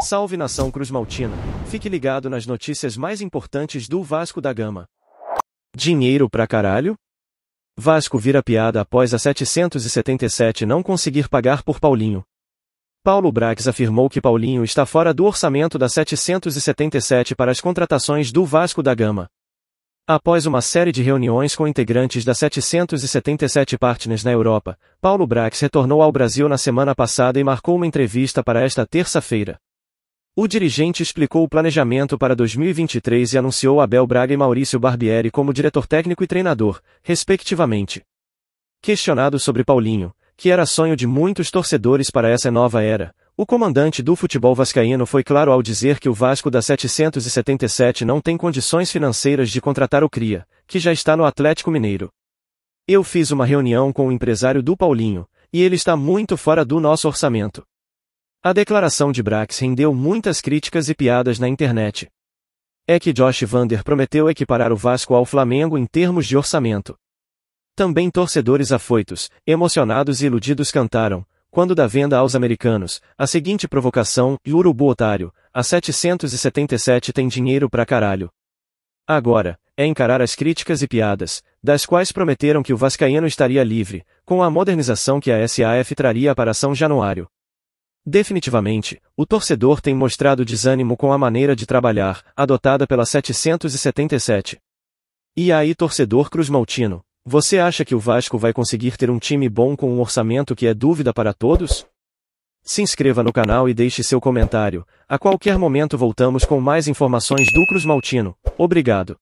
Salve nação Cruz Maltina. Fique ligado nas notícias mais importantes do Vasco da Gama. Dinheiro pra caralho? Vasco vira piada após a 777 não conseguir pagar por Paulinho. Paulo Brax afirmou que Paulinho está fora do orçamento da 777 para as contratações do Vasco da Gama. Após uma série de reuniões com integrantes da 777 Partners na Europa, Paulo Brax retornou ao Brasil na semana passada e marcou uma entrevista para esta terça-feira. O dirigente explicou o planejamento para 2023 e anunciou Abel Braga e Maurício Barbieri como diretor técnico e treinador, respectivamente. Questionado sobre Paulinho, que era sonho de muitos torcedores para essa nova era, o comandante do futebol vascaíno foi claro ao dizer que o Vasco da 777 não tem condições financeiras de contratar o Cria, que já está no Atlético Mineiro. Eu fiz uma reunião com o empresário do Paulinho, e ele está muito fora do nosso orçamento. A declaração de Brax rendeu muitas críticas e piadas na internet. É que Josh Vander prometeu equiparar o Vasco ao Flamengo em termos de orçamento. Também torcedores afoitos, emocionados e iludidos cantaram, quando da venda aos americanos, a seguinte provocação, e urubu otário, a 777 tem dinheiro pra caralho. Agora, é encarar as críticas e piadas, das quais prometeram que o vascaíno estaria livre, com a modernização que a SAF traria para São Januário. Definitivamente, o torcedor tem mostrado desânimo com a maneira de trabalhar, adotada pela 777. E aí, torcedor cruzmaltino, você acha que o Vasco vai conseguir ter um time bom com um orçamento que é dúvida para todos? Se inscreva no canal e deixe seu comentário. A qualquer momento voltamos com mais informações do Cruzmaltino. Obrigado.